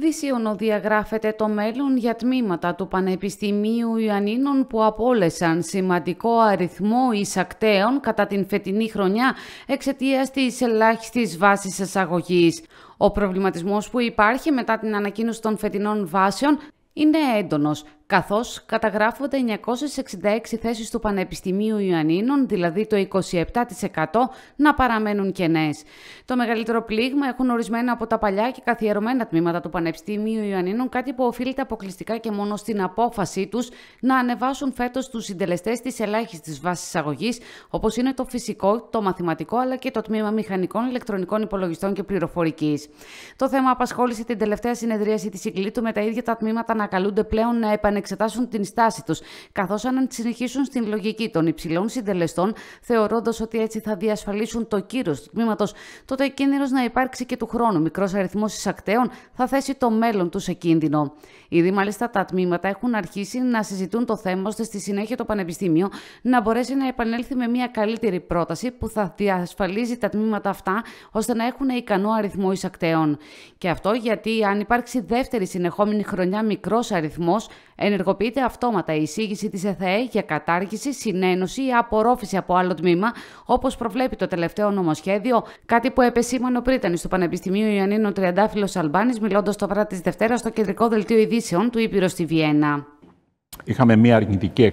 Δυσιονοδιαγράφεται το μέλλον για τμήματα του Πανεπιστημίου Ιωαννίνων που απόλεσαν σημαντικό αριθμό εισακτέων κατά την φετινή χρονιά εξαιτίας της ελάχιστης βάσης εισαγωγής. Ο προβληματισμός που υπάρχει μετά την ανακοίνωση των φετινών βάσεων είναι έντονος καθώς καταγράφονται 966 θέσεις του Πανεπιστημίου Ιωαννίνων, δηλαδή το 27% να παραμένουν κενές. Το μεγαλύτερο πλήγμα έχουν ορισμένα από τα παλιά και καθιερωμένα τμήματα του Πανεπιστημίου Ιωαννίνων, κάτι που οφείλεται αποκλειστικά και μόνο στην απόφασή τους να ανεβάσουν φέτος τους συντελεστές της ελάχιστης βάσης εισαγωγής, όπως είναι το φυσικό, το μαθηματικό αλλά και το τμήμα μηχανικών, ηλεκτρονικών υπολογιστών και πληροφορικής. Το θέμα απασχόλησε την τελευταία συνεδρίαση της Συγκλήτου με τα ίδια τα τμήματα να καλούνται πλέον να εξετάσουν την στάση τους, καθώς αν συνεχίσουν στην λογική των υψηλών συντελεστών, θεωρώντας ότι έτσι θα διασφαλίσουν το κύρος του τμήματος, τότε κίνδυνος να υπάρξει και του χρόνου μικρός αριθμός εισακτέων θα θέσει το μέλλον του σε κίνδυνο. Ήδη μάλιστα τα τμήματα έχουν αρχίσει να συζητούν το θέμα ώστε στη συνέχεια το Πανεπιστήμιο να μπορέσει να επανέλθει με μια καλύτερη πρόταση που θα διασφαλίζει τα τμήματα αυτά ώστε να έχουν ικανό αριθμό εισακτέων. Και αυτό γιατί αν υπάρξει δεύτερη συνεχόμενη χρονιά μικρός αριθμός, ενεργοποιείται αυτόματα η εισήγηση της ΕΘΕ για κατάργηση, συνένωση ή απορρόφηση από άλλο τμήμα, όπως προβλέπει το τελευταίο νομοσχέδιο, κάτι που επεσήμανε ο πρίτανης του Πανεπιστημίου Ιωαννίνων Τριαντάφυλλος Αλμπάνης, μιλώντας το βράδυ της Δευτέρας στο κεντρικό δελτίο ειδήσεων του Ήπειρο στη Βιέννα. Είχαμε μια αρνητική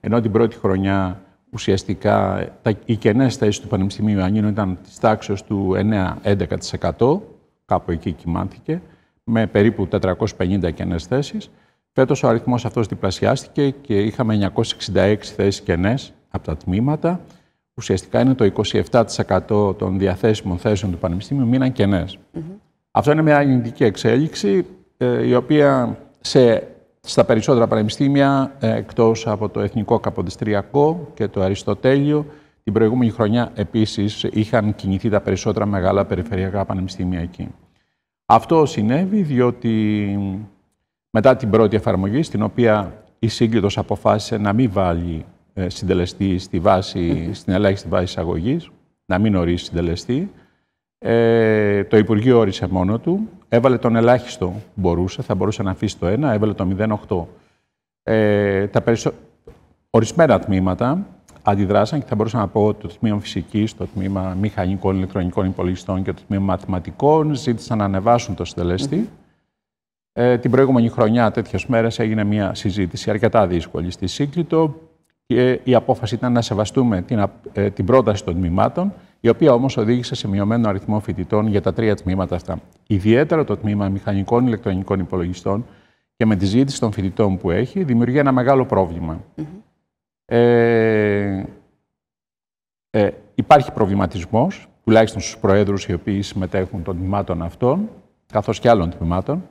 ενώ την πρώτη χρονιά ουσιαστικά τα, οι κενές θέσει του Πανεπιστημίου Ιωαννίνων ήταν της τάξης του 9-11%, κάπου εκεί κοιμάθηκε, με περίπου 450 κενές θέσεις. Φέτος ο αριθμός αυτός διπλασιάστηκε και είχαμε 966 θέσεις κενές από τα τμήματα. Ουσιαστικά είναι το 27% των διαθέσιμων θέσεων του Πανεπιστήμιου μείναν κενές. Αυτό είναι μια αρνητική εξέλιξη, ε, η οποία σε, στα περισσότερα πανεπιστήμια, ε, εκτός από το Εθνικό Καποδιστριακό και το Αριστοτέλειο, την προηγούμενη χρονιά επίσης είχαν κινηθεί τα περισσότερα μεγάλα περιφερειακά πανεπιστήμια εκεί. Αυτό συνέβη διότι μετά την πρώτη εφαρμογή, στην οποία η Σύγκλιτος αποφάσισε να μην βάλει ε, συντελεστή στη βάση, στην ελάχιστη βάση εισαγωγής, να μην ορίσει συντελεστή. Ε, το Υπουργείο όρισε μόνο του, έβαλε τον ελάχιστο που μπορούσε, θα μπορούσε να αφήσει το 1, έβαλε το 0,8. Ε, τα περισσο... Ορισμένα τμήματα αντιδράσαν και θα μπορούσα να πω το τμήμα φυσικής, το τμήμα μηχανικών, ηλεκτρονικών υπολογιστών και το τμήμα μαθηματικών ζήτησαν να ανεβάσουν το συντελεστή. Ε, την προηγούμενη χρονιά, τέτοιες μέρες, έγινε μια συζήτηση αρκετά δύσκολη στη Σύκλιτο. Και η απόφαση ήταν να σεβαστούμε την, ε, την πρόταση των τμήματων, η οποία όμως οδήγησε σε μειωμένο αριθμό φοιτητών για τα τρία τμήματα αυτά. Ιδιαίτερα το τμήμα μηχανικών ηλεκτρονικών υπολογιστών και με τη ζήτηση των φοιτητών που έχει, δημιουργεί ένα μεγάλο πρόβλημα. ε, ε, υπάρχει προβληματισμός, τουλάχιστον στους προέδρους οι οποίοι συμμετέχουν των τμήματων αυτών, καθώς και άλλων τμήματων,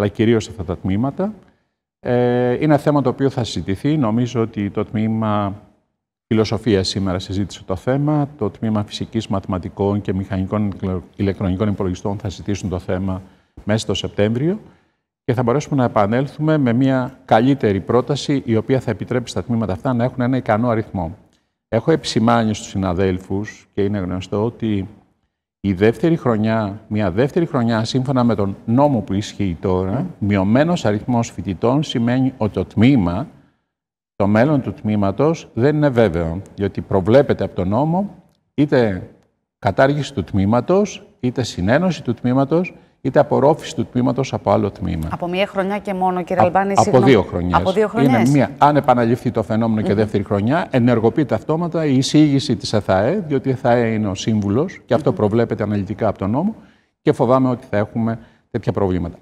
αλλά κυρίως αυτά τα τμήματα. Ε, είναι ένα θέμα το οποίο θα συζητηθεί. Νομίζω ότι το τμήμα φιλοσοφίας σήμερα συζήτησε το θέμα. Το τμήμα Φυσικής Μαθηματικών και Μηχανικών Ηλεκτρονικών Υπολογιστών θα συζητήσουν το θέμα μέσα στο Σεπτέμβριο και θα μπορέσουμε να επανέλθουμε με μια καλύτερη πρόταση η οποία θα επιτρέψει στα τμήματα αυτά να έχουν ένα ικανό αριθμό. Έχω επισημάνει στους συναδέλφους και είναι γνωστό ότι η δεύτερη χρονιά, μια δεύτερη χρονιά, σύμφωνα με τον νόμο που ισχύει τώρα, μειωμένος αριθμός φοιτητών σημαίνει ότι το τμήμα, το μέλλον του τμήματος δεν είναι βέβαιο. Διότι προβλέπεται από τον νόμο είτε κατάργηση του τμήματος, είτε συνένωση του τμήματος, είτε απορρόφηση του τμήματος από άλλο τμήμα. Από μία χρονιά και μόνο, κύριε Αλμπάνη. Από, δύο χρόνια. από δύο Είναι μία, αν επαναληφθεί το φαινόμενο και δεύτερη χρονιά, ενεργοποιείται αυτόματα η εισήγηση της ΕΘΑΕ, διότι η ΕΘΑΕ είναι ο σύμβουλος και αυτό προβλέπεται αναλυτικά από τον νόμο και φοβάμαι ότι θα έχουμε τέτοια προβλήματα.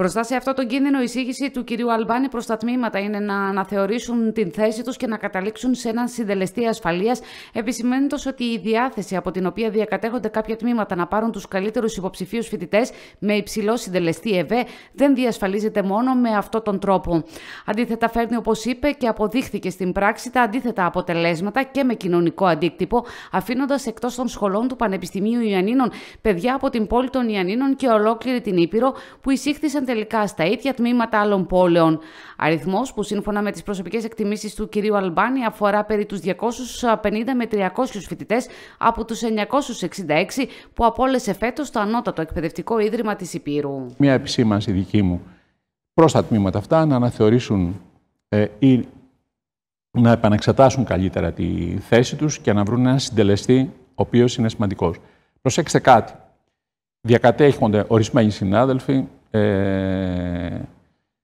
Μπροστά σε αυτό τον κίνδυνο, η εισήγηση του κυρίου Αλμπάνη προς τα τμήματα είναι να αναθεωρήσουν την θέση τους και να καταλήξουν σε έναν συντελεστή ασφαλείας, επισημαίνοντας ότι η διάθεση από την οποία διακατέχονται κάποια τμήματα να πάρουν τους καλύτερους υποψηφίους φοιτητές με υψηλό συντελεστή ΕΒΕ δεν διασφαλίζεται μόνο με αυτόν τον τρόπο. Αντίθετα, φέρνει, όπως είπε και αποδείχθηκε στην πράξη, τα αντίθετα αποτελέσματα και με κοινωνικό αντίκτυπο, αφήνοντας εκτός των σχολών του Πανεπιστημίου Ιωαννίνων παιδιά από την πόλη των Ιωαννίνων και ολόκληρη την Ήπειρο που εισήχθησαν τελικά στα ίδια τμήματα άλλων πόλεων. Αριθμός που σύμφωνα με τις προσωπικές εκτιμήσεις του κυρίου Αλμπάνη αφορά περί τους 250 με 300 φοιτητές από τους 966 που απόλυσε φέτος το ανώτατο εκπαιδευτικό ίδρυμα της Υπήρου. Μια επισήμανση δική μου προς τα τμήματα αυτά να αναθεωρήσουν ε, ή να επαναξετάσουν καλύτερα τη θέση τους και να βρουν έναν συντελεστή ο οποίος είναι σημαντικός. Προσέξτε κάτι. Διακατέχονται ορισμένοι συνάδελφοι ε,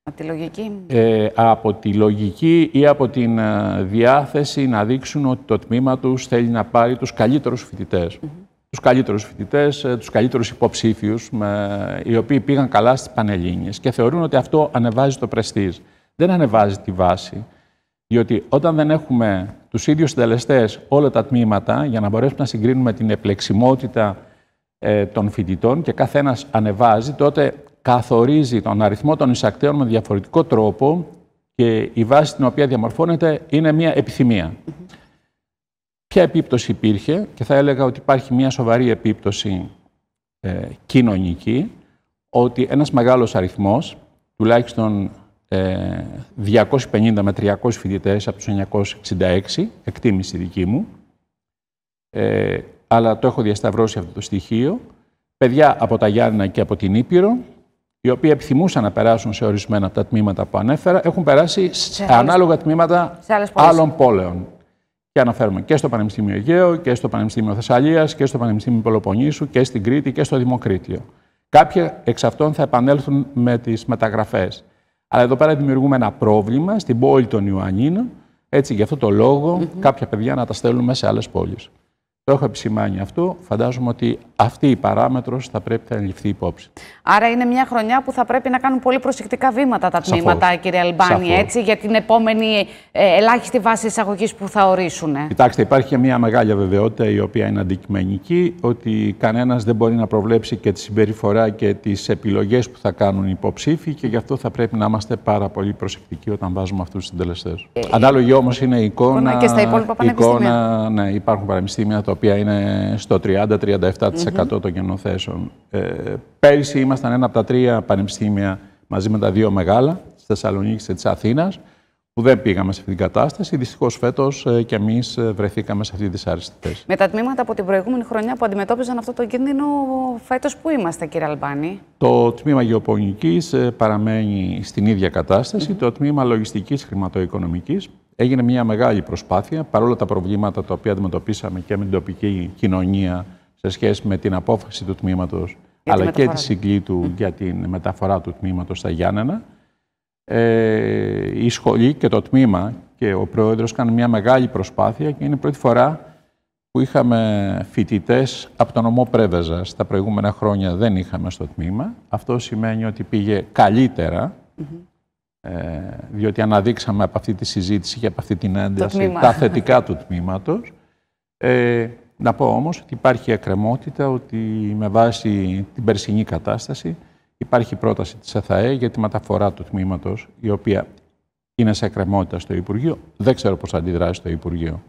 από τη λογική. Ε, από τη λογική ή από την ε, διάθεση να δείξουν ότι το τμήμα τους θέλει να πάρει τους καλύτερους φοιτητές. Mm -hmm. Τους καλύτερους φοιτητές, ε, τους καλύτερους υποψήφιους, με, οι οποίοι πήγαν καλά στις Πανελλήνιες και θεωρούν ότι αυτό ανεβάζει το πρεστή. Δεν ανεβάζει τη βάση, διότι όταν δεν έχουμε τους ίδιους συντελεστές όλα τα τμήματα, για να μπορέσουμε να συγκρίνουμε την επλεξιμότητα ε, των φοιτητών και καθένας ανεβάζει, τότε καθορίζει τον αριθμό των εισακτέων με διαφορετικό τρόπο και η βάση την οποία διαμορφώνεται είναι μια επιθυμία. Mm Ποια επίπτωση υπήρχε και θα έλεγα ότι υπάρχει μια σοβαρή επίπτωση ε, κοινωνική ότι ένας μεγάλος αριθμός, τουλάχιστον 250 ε, με 300 φοιτητές από τους 966, εκτίμηση δική μου, ε, αλλά το έχω διασταυρώσει αυτό το στοιχείο, παιδιά από τα Γιάννα και από την Ήπειρο, οι οποίοι επιθυμούσαν να περάσουν σε ορισμένα από τα τμήματα που ανέφερα, έχουν περάσει σε ανάλογα τμήματα άλλων πόλεων. Και αναφέρουμε και στο Πανεπιστήμιο Αιγαίο και στο Πανεπιστήμιο Θεσσαλίας και στο Πανεπιστήμιο Πελοποννήσου και στην Κρήτη και στο Δημοκρίτιο. Κάποια εξ αυτών θα επανέλθουν με τις μεταγραφές. Αλλά εδώ πέρα δημιουργούμε ένα πρόβλημα στην πόλη των Ιωαννίνων. Έτσι, γι' αυτό το λόγο, mm -hmm. κάποια παιδιά να τα στέλνουμε σε άλλες πόλεις. Το έχω επισημάνει αυτό. Φαντάζομαι ότι αυτή η παράμετρος θα πρέπει να ληφθεί υπόψη. Άρα, είναι μια χρονιά που θα πρέπει να κάνουν πολύ προσεκτικά βήματα τα τμήματα, Σαφώς. κύριε Αλμπάνη, έτσι, για την επόμενη ε, ελάχιστη βάση εισαγωγής που θα ορίσουν. Κοιτάξτε, υπάρχει μια μεγάλη αβεβαιότητα, η οποία είναι αντικειμενική, ότι κανένας δεν μπορεί να προβλέψει και τη συμπεριφορά και τις επιλογές που θα κάνουν οι υποψήφοι και γι' αυτό θα πρέπει να είμαστε πάρα πολύ προσεκτικοί όταν βάζουμε αυτούς τους συντελεστές. Ε, Ανάλογη όμως είναι η εικόνα. Και στα υπόλοιπα πανεπιστήμια. Εικόνα, ναι, υπάρχουν πανεπιστήμια τα οποία είναι στο 30-37% mm-hmm. των γενοθέσεων. Ε, πέρυσι ήμασταν ένα από τα τρία πανεπιστήμια μαζί με τα δύο μεγάλα, τη Θεσσαλονίκη και της Αθήνας, που δεν πήγαμε σε αυτή την κατάσταση. Δυστυχώς φέτος ε, και εμείς ε, βρεθήκαμε σε αυτή τη δυσάρεστη θέση. Με τα τμήματα από την προηγούμενη χρονιά που αντιμετώπιζαν αυτό το κίνδυνο, φέτος που είμαστε, κύριε Αλμπάνη. Το τμήμα γεωπονικής ε, παραμένει στην ίδια Το τμήμα λογιστικής χρηματοοικονομικής Έγινε μια μεγάλη προσπάθεια, παρόλα τα προβλήματα τα οποία αντιμετωπίσαμε και με την τοπική κοινωνία σε σχέση με την απόφαση του τμήματος, αλλά και τη συγκλή του για την μεταφορά του τμήματος στα Γιάννενα. Ε, η σχολή και το τμήμα και ο πρόεδρος κάνουν μια μεγάλη προσπάθεια και είναι η πρώτη φορά που είχαμε φοιτητές από τον νομό Πρέβεζας. Τα προηγούμενα χρόνια δεν είχαμε στο τμήμα. Αυτό σημαίνει ότι πήγε καλύτερα. Ε, διότι αναδείξαμε από αυτή τη συζήτηση και από αυτή την ένταση τα θετικά του τμήματος. Ε, να πω όμως ότι υπάρχει εκκρεμότητα ότι με βάση την περσινή κατάσταση υπάρχει πρόταση της ΕΘΑΕ για τη μεταφορά του τμήματος, η οποία είναι σε εκκρεμότητα στο Υπουργείο. Δεν ξέρω πώς αντιδράσει το Υπουργείο